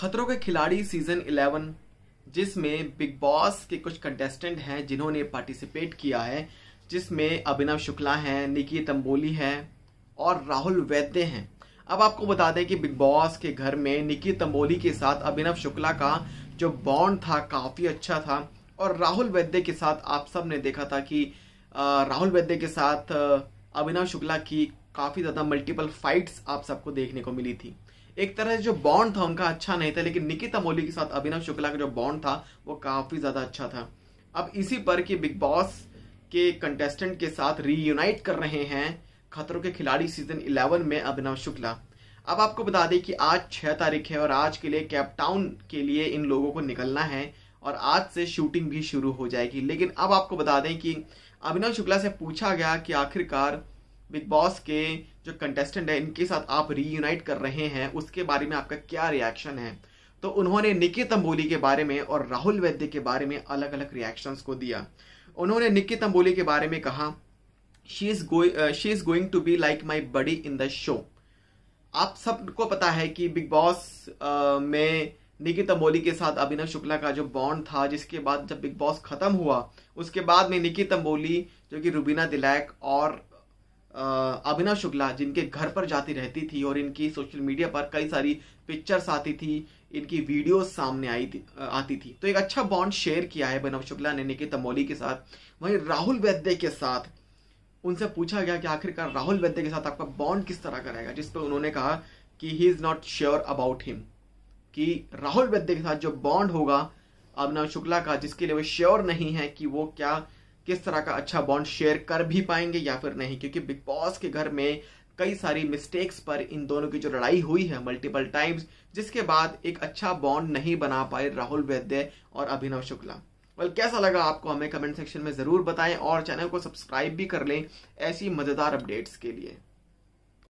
खतरों के खिलाड़ी सीजन 11 जिसमें बिग बॉस के कुछ कंटेस्टेंट हैं जिन्होंने पार्टिसिपेट किया है जिसमें अभिनव शुक्ला हैं निकी तंबोली है और राहुल वैद्य हैं अब आपको बता दें कि बिग बॉस के घर में निकी तंबोली के साथ अभिनव शुक्ला का जो बॉन्ड था काफ़ी अच्छा था और राहुल वैद्य के साथ आप सब ने देखा था कि राहुल वैद्य के साथ अभिनव शुक्ला की काफ़ी ज़्यादा मल्टीपल फाइट्स आप सबको देखने को मिली थी एक तरह से जो बॉन्ड था उनका अच्छा नहीं था लेकिन निकिता मोली के साथ अभिनव शुक्ला का जो बॉन्ड था वो काफी ज्यादा अच्छा था अब इसी पर कि बिग बॉस के कंटेस्टेंट के साथ रीयूनाइट कर रहे हैं खतरों के खिलाड़ी सीजन इलेवन में अभिनव शुक्ला अब आपको बता दें कि आज छह तारीख है और आज के लिए कैपटाउन के लिए इन लोगों को निकलना है और आज से शूटिंग भी शुरू हो जाएगी लेकिन अब आपको बता दें कि अभिनव शुक्ला से पूछा गया कि आखिरकार बिग बॉस के जो कंटेस्टेंट है इनके साथ आप रीयूनाइट कर रहे हैं उसके बारे में आपका क्या रिएक्शन है तो उन्होंने निकित अम्बोली के बारे में और राहुल वैद्य के बारे में अलग अलग रिएक्शंस को दिया उन्होंने निकित अम्बोली के बारे में कहा she is going she is going to be like my buddy in the show आप सबको पता है कि बिग बॉस uh, में निकित तंबोली के साथ अभिनव शुक्ला का जो बॉन्ड था जिसके बाद जब बिग बॉस खत्म हुआ उसके बाद में निकित अम्बोली जो कि रुबीना दिलैक और अभिनव शुक्ला जिनके घर पर जाती रहती थी और इनकी सोशल मीडिया पर कई सारी पिक्चर्स आती थी इनकी वीडियोस सामने आई थी आती थी तो एक अच्छा बॉन्ड शेयर किया है अभिनव शुक्ला ने निकित मौली के साथ वहीं राहुल वैद्य के साथ उनसे पूछा गया कि आखिरकार राहुल वैद्य के साथ आपका बॉन्ड किस तरह का रहेगा जिस पर उन्होंने कहा कि he is not sure about him कि राहुल वैद्य के साथ जो बॉन्ड होगा अभिनव शुक्ला का जिसके लिए वो श्योर नहीं है कि वो क्या किस तरह का अच्छा बॉन्ड शेयर कर भी पाएंगे या फिर नहीं क्योंकि बिग बॉस के घर में कई सारी मिस्टेक्स पर इन दोनों की जो लड़ाई हुई है मल्टीपल टाइम्स जिसके बाद एक अच्छा बॉन्ड नहीं बना पाए राहुल वैद्य और अभिनव शुक्ला वेल कैसा लगा आपको हमें कमेंट सेक्शन में ज़रूर बताएं और चैनल को सब्सक्राइब भी कर लें ऐसी मज़ेदार अपडेट्स के लिए